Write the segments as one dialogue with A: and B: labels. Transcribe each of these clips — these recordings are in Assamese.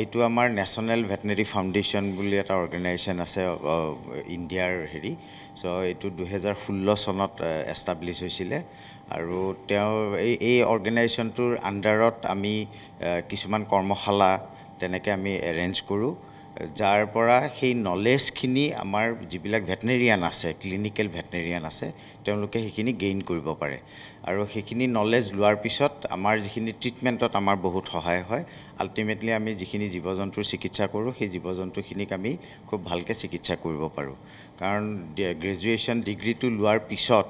A: এইটো আমাৰ নেশ্যনেল ভেটেনেৰী ফাউণ্ডেশ্যন বুলি এটা অৰ্গেনাইজেশ্যন আছে ইণ্ডিয়াৰ হেৰি চ' এইটো দুহেজাৰ ষোল্ল চনত এষ্টাব্লিছ হৈছিলে আৰু তেওঁ এই এই অৰ্গেনাইজেশ্যনটোৰ আণ্ডাৰত আমি কিছুমান কৰ্মশালা তেনেকৈ আমি এৰেঞ্জ কৰোঁ যাৰ পৰা সেই নলেজখিনি আমাৰ যিবিলাক ভেটেনেৰিয়ান আছে ক্লিনিকেল ভেটেনেৰিয়ান আছে তেওঁলোকে সেইখিনি গেইন কৰিব পাৰে আৰু সেইখিনি নলেজ লোৱাৰ পিছত আমাৰ যিখিনি ট্ৰিটমেণ্টত আমাৰ বহুত সহায় হয় আল্টিমেটলি আমি যিখিনি জীৱ জন্তুৰ চিকিৎসা কৰোঁ সেই জীৱ জন্তুখিনিক আমি খুব ভালকৈ চিকিৎসা কৰিব পাৰোঁ কাৰণ গ্ৰেজুৱেশ্যন ডিগ্ৰীটো লোৱাৰ পিছত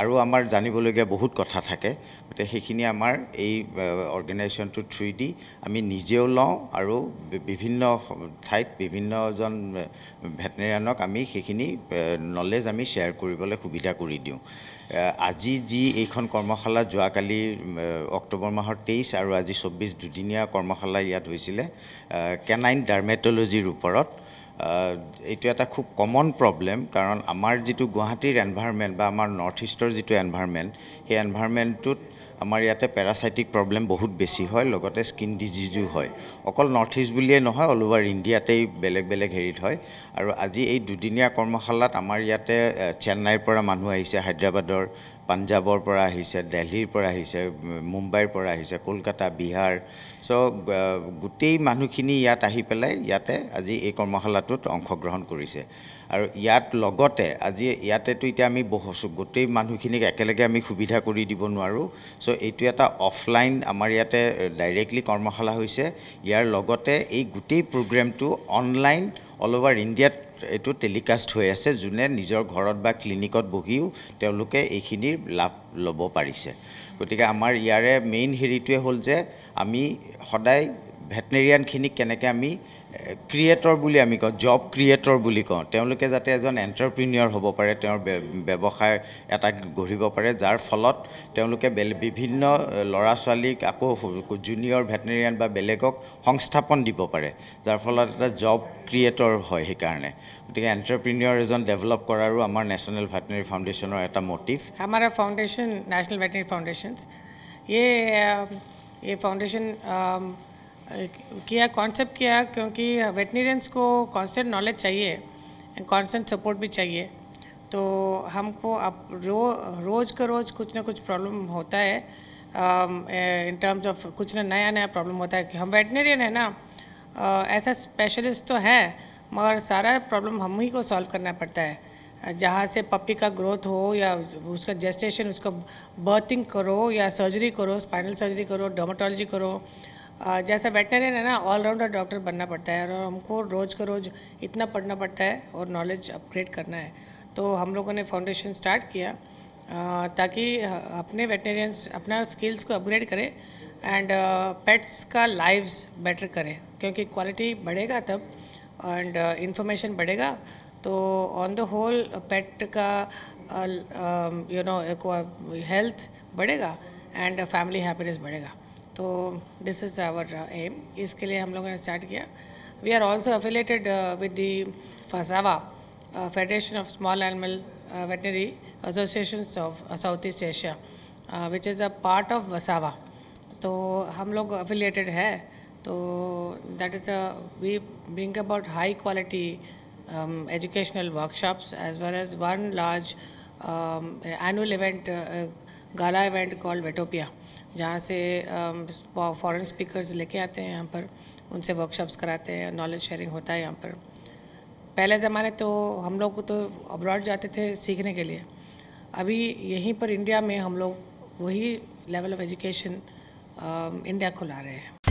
A: আৰু আমাৰ জানিবলগীয়া বহুত কথা থাকে গতিকে সেইখিনি আমাৰ এই অৰ্গেনাইজেশ্যনটোৰ থ্ৰুইদি আমি নিজেও লওঁ আৰু বিভিন্ন ঠাইত বিভিন্নজন ভেটেনেৰিয়ানক আমি সেইখিনি নলেজ আমি শ্বেয়াৰ কৰিবলৈ সুবিধা কৰি দিওঁ আজি যি এইখন কৰ্মশালা যোৱাকালি অক্টোবৰ মাহৰ তেইছ আৰু আজি চৌব্বিছ দুদিনীয়া কৰ্মশালা ইয়াত হৈছিলে কেনাইন ডাৰ্মেটলজিৰ ওপৰত এইটো এটা খুব কমন প্ৰব্লেম কাৰণ আমাৰ যিটো গুৱাহাটীৰ এনভাইৰমেণ্ট বা আমাৰ নৰ্থ ইষ্টৰ যিটো এনভাইৰমেণ্ট সেই এনভাইৰমেণ্টটোত আমাৰ ইয়াতে পেৰাচাইটিক প্ৰব্লেম বহুত বেছি হয় লগতে স্কিন ডিজিজো হয় অকল নৰ্থ ইষ্ট বুলিয়েই নহয় অল অভাৰ ইণ্ডিয়াতেই বেলেগ বেলেগ হেৰিত হয় আৰু আজি এই দুদিনীয়া কৰ্মশালাত আমাৰ ইয়াতে চেন্নাইৰ পৰা মানুহ আহিছে হায়দৰাবাদৰ পাঞ্জাৱৰ পৰা আহিছে দেলহিৰ পৰা আহিছে মুম্বাইৰ পৰা আহিছে কলকাতা বিহাৰ চ' গোটেই মানুহখিনি ইয়াত আহি পেলাই ইয়াতে আজি এই কৰ্মশালাটোত অংশগ্ৰহণ কৰিছে আৰু ইয়াত লগতে আজি ইয়াতেতো এতিয়া আমি বহু গোটেই মানুহখিনিক একেলগে আমি সুবিধা কৰি দিব নোৱাৰোঁ চ' চ' এইটো এটা অফলাইন আমাৰ ইয়াতে ডাইৰেক্টলি কৰ্মশালা হৈছে ইয়াৰ লগতে এই গোটেই প্ৰগ্ৰেমটো অনলাইন অল অভাৰ ইণ্ডিয়াত এইটো টেলিকাষ্ট হৈ আছে যোনে নিজৰ ঘৰত বা ক্লিনিকত বহিও তেওঁলোকে এইখিনিৰ লাভ ল'ব পাৰিছে গতিকে আমাৰ ইয়াৰে মেইন হেৰিটোৱে হ'ল যে আমি সদায় ভেটেনেৰিয়ানখিনিক কেনেকৈ আমি ক্ৰিয়েটৰ বুলি আমি কওঁ জব ক্ৰিয়েটৰ বুলি কওঁ তেওঁলোকে যাতে এজন এণ্টাৰপ্ৰিনিয়ৰ হ'ব পাৰে তেওঁৰ ব্যৱসায় এটা গঢ়িব পাৰে যাৰ ফলত তেওঁলোকে বে বিভিন্ন ল'ৰা ছোৱালীক আকৌ জুনিয়ৰ ভেটেনেৰিয়ান বা বেলেগক সংস্থাপন দিব পাৰে যাৰ ফলত এটা জব ক্ৰিয়েটৰ হয় সেইকাৰণে গতিকে এণ্টাৰপ্ৰিনিয়ৰ এজন ডেভেলপ কৰাৰো আমাৰ নেশ্যনেল ভেটেনেৰি ফাউণ্ডেশ্যনৰ এটা মটিভ
B: আমাৰ ফাউণ্ডেশ্যন নেশ্যনেল ভেটেনেৰি ফাউণ্ডেশ্যন এই এই ফাউণ্ডেশ্যন किया कॉन्सेप्ट किया क्योंकि वेटनेरियंस को कॉन्सेंट नॉलेज चाहिए एंड सपोर्ट भी चाहिए तो हमको अब रो रोज़ का रोज़ कुछ ना कुछ प्रॉब्लम होता है इन टर्म्स ऑफ कुछ ना नया नया प्रॉब्लम होता है कि हम वेटनेरियन है ना ऐसा स्पेशलिस्ट तो है मगर सारा प्रॉब्लम हम ही को सॉल्व करना पड़ता है जहाँ से पपी का ग्रोथ हो या उसका जेस्टेशन उसका बर्थिंग करो या सर्जरी करो स्पाइनल सर्जरी करो डर्माटोलॉजी करो जैसा वेटनरियन है ना ऑलराउंडर डॉक्टर बनना पड़ता है और हमको रोज़ का रोज़ इतना पढ़ना पड़ता है और नॉलेज अपग्रेड करना है तो हम लोगों ने फाउंडेशन स्टार्ट किया ताकि अपने वेटनरियंस अपना स्किल्स को अपग्रेड करें एंड पेट्स का लाइव्स बेटर करें क्योंकि क्वालिटी बढ़ेगा तब एंड इन्फॉर्मेशन बढ़ेगा तो ऑन द होल पेट का यू नो हेल्थ बढ़ेगा एंड फैमिली हैप्पीनेस बढ़ेगा तो दिस इज़ आवर एम इसके लिए हम लोगों ने स्टार्ट किया we are also affiliated with the FASAVA federation of small animal veterinary associations of south east Asia which is a part of FASAVA तो हम लोग अफिलेटेड है तो that is a we bring about high quality educational workshops as well as one large annual event gala event called Vetopia जहाँ से फॉरेन स्पीकर्स लेके आते हैं यहाँ पर उनसे वर्कशॉप्स कराते हैं नॉलेज शेयरिंग होता है यहाँ पर पहले ज़माने तो हम लोग तो अब्रॉड जाते थे सीखने के लिए अभी यहीं पर इंडिया में हम लोग वही लेवल ऑफ एजुकेशन इंडिया को ला रहे हैं